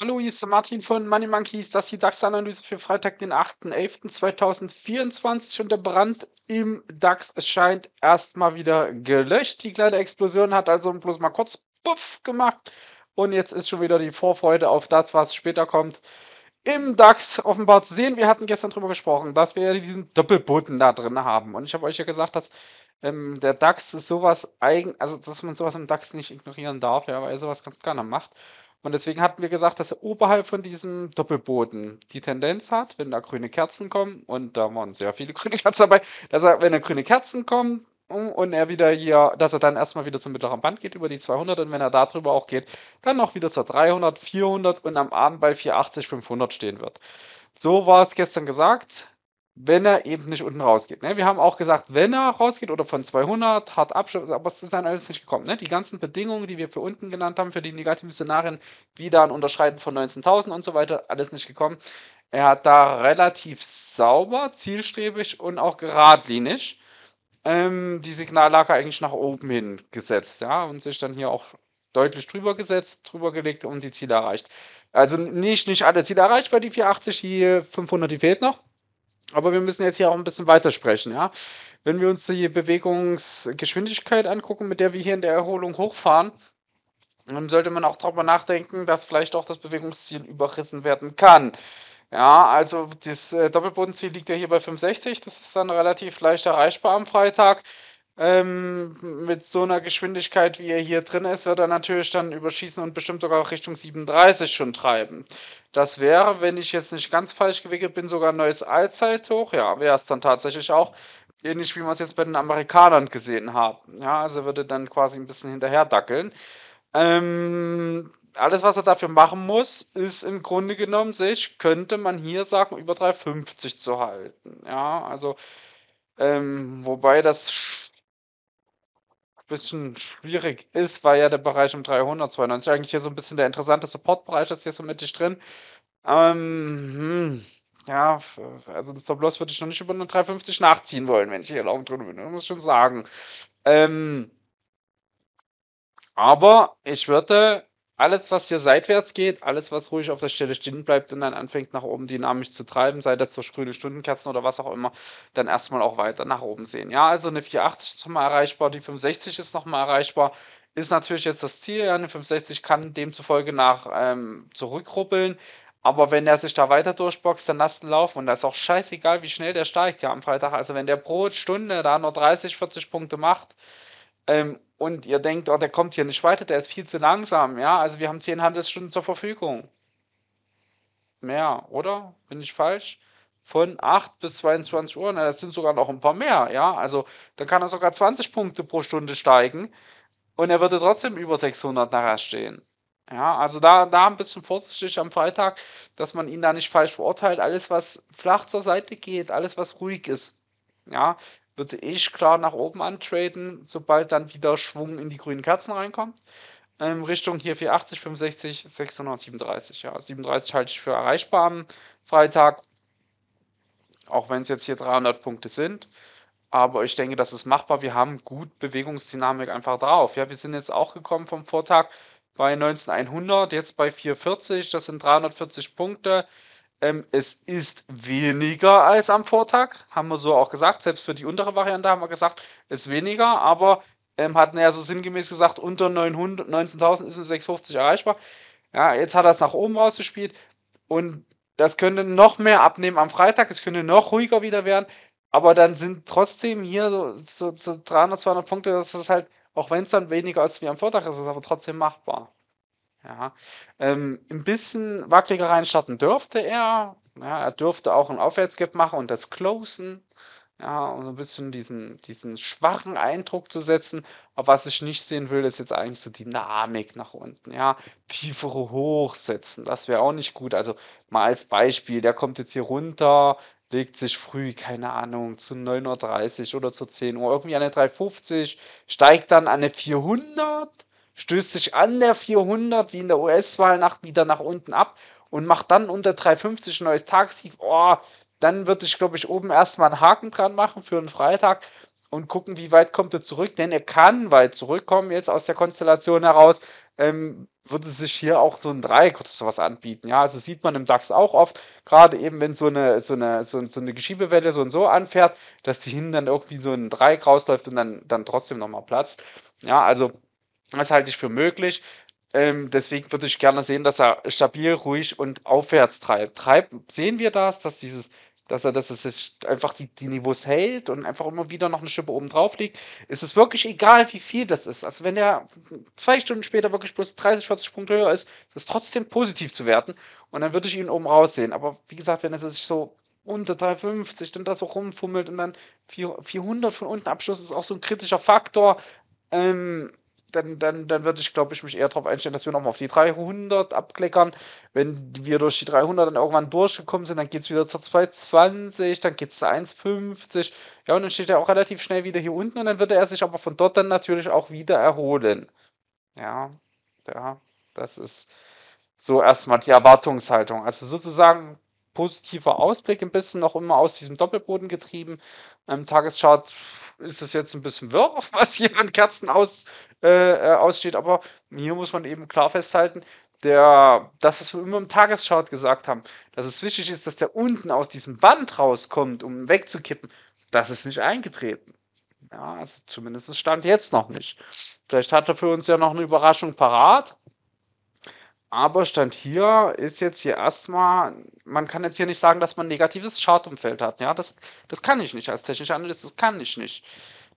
Hallo, hier ist Martin von Money Monkeys. Das ist die DAX-Analyse für Freitag, den 8.11.2024. Und der Brand im DAX scheint erstmal wieder gelöscht. Die kleine Explosion hat also bloß mal kurz puff gemacht. Und jetzt ist schon wieder die Vorfreude auf das, was später kommt im DAX offenbar zu sehen. Wir hatten gestern drüber gesprochen, dass wir diesen Doppelboden da drin haben. Und ich habe euch ja gesagt, dass ähm, der DAX sowas eigen, also dass man sowas im DAX nicht ignorieren darf, ja, weil er sowas ganz gerne macht. Und deswegen hatten wir gesagt, dass er oberhalb von diesem Doppelboden die Tendenz hat, wenn da grüne Kerzen kommen, und da waren sehr viele grüne Kerzen dabei, dass er, wenn da grüne Kerzen kommen, und er wieder hier, dass er dann erstmal wieder zum mittleren Band geht über die 200 und wenn er darüber auch geht, dann noch wieder zur 300, 400 und am Abend bei 480, 500 stehen wird. So war es gestern gesagt, wenn er eben nicht unten rausgeht. Ne? Wir haben auch gesagt, wenn er rausgeht oder von 200 hart abschöpft, aber es ist dann alles nicht gekommen. Ne? Die ganzen Bedingungen, die wir für unten genannt haben, für die negativen Szenarien, wieder ein Unterschreiten von 19.000 und so weiter, alles nicht gekommen. Er hat da relativ sauber, zielstrebig und auch geradlinig ähm, die Signallage eigentlich nach oben hin gesetzt, ja, und sich dann hier auch deutlich drüber gesetzt, drüber gelegt und die Ziele erreicht. Also nicht, nicht alle Ziele erreicht bei die 480, die 500, die fehlt noch. Aber wir müssen jetzt hier auch ein bisschen weitersprechen, ja. Wenn wir uns die Bewegungsgeschwindigkeit angucken, mit der wir hier in der Erholung hochfahren, dann sollte man auch darüber nachdenken, dass vielleicht auch das Bewegungsziel überrissen werden kann. Ja, also das äh, Doppelbodenziel liegt ja hier bei 65. Das ist dann relativ leicht erreichbar am Freitag. Ähm, mit so einer Geschwindigkeit, wie er hier drin ist, wird er natürlich dann überschießen und bestimmt sogar auch Richtung 37 schon treiben. Das wäre, wenn ich jetzt nicht ganz falsch gewickelt bin, sogar ein neues Allzeithoch. Ja, wäre es dann tatsächlich auch. Ähnlich wie wir es jetzt bei den Amerikanern gesehen haben. Ja, also würde dann quasi ein bisschen hinterher dackeln. Ähm, alles, was er dafür machen muss, ist im Grunde genommen sich, könnte man hier sagen, über 350 zu halten. Ja, also, ähm, wobei das ein bisschen schwierig ist, weil ja der Bereich um 392 eigentlich hier so ein bisschen der interessante Supportbereich ist, hier so mittig drin. Ähm, hm ja, also das Tablos würde ich noch nicht über eine 350 nachziehen wollen, wenn ich hier lang drin bin, muss ich schon sagen. Ähm, aber ich würde alles, was hier seitwärts geht, alles, was ruhig auf der Stelle stehen bleibt und dann anfängt, nach oben dynamisch zu treiben, sei das durch grüne Stundenkerzen oder was auch immer, dann erstmal auch weiter nach oben sehen. Ja, also eine 480 ist nochmal erreichbar, die 560 ist nochmal erreichbar. Ist natürlich jetzt das Ziel, ja, eine 560 kann demzufolge nach ähm, zurückruppeln. Aber wenn er sich da weiter durchboxt, dann lasst ihn laufen. Und das ist auch scheißegal, wie schnell der steigt ja am Freitag. Also wenn der pro Stunde da nur 30, 40 Punkte macht, ähm, und ihr denkt, oh, der kommt hier nicht weiter, der ist viel zu langsam. Ja, also wir haben zehn Handelsstunden zur Verfügung. Mehr, oder? Bin ich falsch? Von 8 bis 22 Uhr, na, das sind sogar noch ein paar mehr. Ja, also dann kann er sogar 20 Punkte pro Stunde steigen und er würde trotzdem über 600 nachher stehen. Ja, also da, da ein bisschen vorsichtig am Freitag, dass man ihn da nicht falsch verurteilt. Alles, was flach zur Seite geht, alles, was ruhig ist, ja, würde ich klar nach oben antraden, sobald dann wieder Schwung in die grünen Kerzen reinkommt. Ähm, Richtung hier 480, 65, 637. Ja, 37 halte ich für erreichbar am Freitag. Auch wenn es jetzt hier 300 Punkte sind. Aber ich denke, das ist machbar. Wir haben gut Bewegungsdynamik einfach drauf. Ja, wir sind jetzt auch gekommen vom Vortag bei 19100, jetzt bei 440. Das sind 340 Punkte. Ähm, es ist weniger als am Vortag, haben wir so auch gesagt. Selbst für die untere Variante haben wir gesagt, es ist weniger, aber ähm, hatten ja so sinngemäß gesagt, unter 19.000 ist ein 650 erreichbar. Ja, jetzt hat er es nach oben rausgespielt und das könnte noch mehr abnehmen am Freitag. Es könnte noch ruhiger wieder werden, aber dann sind trotzdem hier so, so, so 300, 200 Punkte. Das ist halt, auch wenn es dann weniger ist wie am Vortag, ist es aber trotzdem machbar. Ja. Ähm, ein bisschen wackeliger reinstarten dürfte er. Ja, er dürfte auch einen Aufwärtsgap machen und das Closen. Ja, um so ein bisschen diesen, diesen schwachen Eindruck zu setzen. Aber was ich nicht sehen will, ist jetzt eigentlich so Dynamik nach unten. Ja, tiefere Hochsetzen, das wäre auch nicht gut. Also mal als Beispiel, der kommt jetzt hier runter, legt sich früh, keine Ahnung, zu 9.30 Uhr oder zu 10 Uhr, irgendwie an eine 350, steigt dann an eine 400 stößt sich an der 400 wie in der US-Wahlnacht wieder nach unten ab und macht dann unter 350 ein neues Tagestief. Oh, dann würde ich, glaube ich, oben erstmal einen Haken dran machen für einen Freitag und gucken, wie weit kommt er zurück, denn er kann weit zurückkommen jetzt aus der Konstellation heraus. Ähm, würde sich hier auch so ein Dreieck oder sowas anbieten. Ja, also sieht man im DAX auch oft, gerade eben, wenn so eine, so eine, so, so eine Geschiebewelle so und so anfährt, dass die hinten dann irgendwie so ein Dreieck rausläuft und dann, dann trotzdem nochmal platzt. Ja, also das halte ich für möglich. Ähm, deswegen würde ich gerne sehen, dass er stabil, ruhig und aufwärts treibt. treibt sehen wir das, dass dieses dass er, dass er sich einfach die, die Niveaus hält und einfach immer wieder noch eine Schippe oben drauf liegt, ist es wirklich egal, wie viel das ist. Also wenn er zwei Stunden später wirklich bloß 30, 40 Punkte höher ist, ist es trotzdem positiv zu werten und dann würde ich ihn oben raussehen. Aber wie gesagt, wenn er sich so unter 350 dann da so rumfummelt und dann 400 von unten Abschluss ist auch so ein kritischer Faktor, ähm, dann, dann, dann würde ich, glaube ich, mich eher darauf einstellen, dass wir nochmal auf die 300 abkleckern. Wenn wir durch die 300 dann irgendwann durchgekommen sind, dann geht es wieder zur 220, dann geht es zur 150. Ja, und dann steht er auch relativ schnell wieder hier unten und dann würde er sich aber von dort dann natürlich auch wieder erholen. Ja, ja, das ist so erstmal die Erwartungshaltung. Also sozusagen positiver Ausblick ein bisschen noch immer aus diesem Doppelboden getrieben. Im Tagesschart ist es jetzt ein bisschen wirr, was hier an Kerzen aus, äh, äh, aussteht, aber hier muss man eben klar festhalten, der, das, was wir immer im Tagesschart gesagt haben, dass es wichtig ist, dass der unten aus diesem Band rauskommt, um wegzukippen, das ist nicht eingetreten. Ja, also zumindest stand jetzt noch nicht. Vielleicht hat er für uns ja noch eine Überraschung parat. Aber Stand hier ist jetzt hier erstmal, man kann jetzt hier nicht sagen, dass man ein negatives Chartumfeld hat. Ja, das, das kann ich nicht als technischer Analyst, das kann ich nicht.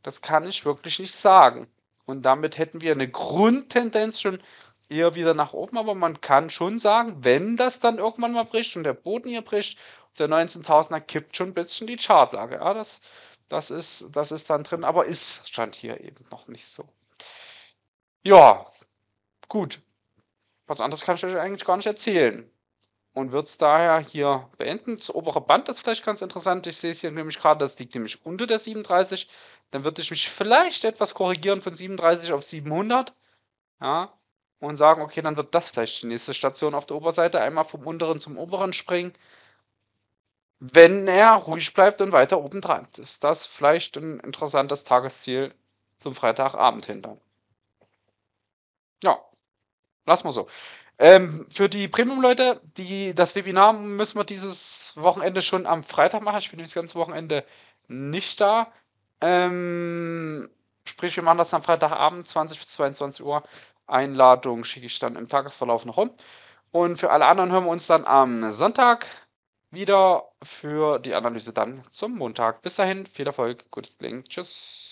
Das kann ich wirklich nicht sagen. Und damit hätten wir eine Grundtendenz schon eher wieder nach oben, aber man kann schon sagen, wenn das dann irgendwann mal bricht und der Boden hier bricht, der 19.000er kippt schon ein bisschen die Chartlage. Ja, das, das, ist, das ist dann drin, aber ist stand hier eben noch nicht so. Ja, gut was anderes kann ich euch eigentlich gar nicht erzählen. Und wird es daher hier beenden. Das obere Band ist vielleicht ganz interessant. Ich sehe es hier nämlich gerade, das liegt nämlich unter der 37. Dann würde ich mich vielleicht etwas korrigieren von 37 auf 700. Ja. Und sagen, okay, dann wird das vielleicht die nächste Station auf der Oberseite. Einmal vom unteren zum oberen springen. Wenn er ruhig bleibt und weiter oben treibt, ist das vielleicht ein interessantes Tagesziel zum Freitagabend hinter. Ja, Lass mal so. Ähm, für die Premium-Leute, das Webinar müssen wir dieses Wochenende schon am Freitag machen. Ich bin das ganze Wochenende nicht da. Ähm, sprich, wir machen das am Freitagabend, 20 bis 22 Uhr. Einladung schicke ich dann im Tagesverlauf noch rum. Und für alle anderen hören wir uns dann am Sonntag wieder für die Analyse dann zum Montag. Bis dahin, viel Erfolg, gutes Link, Tschüss.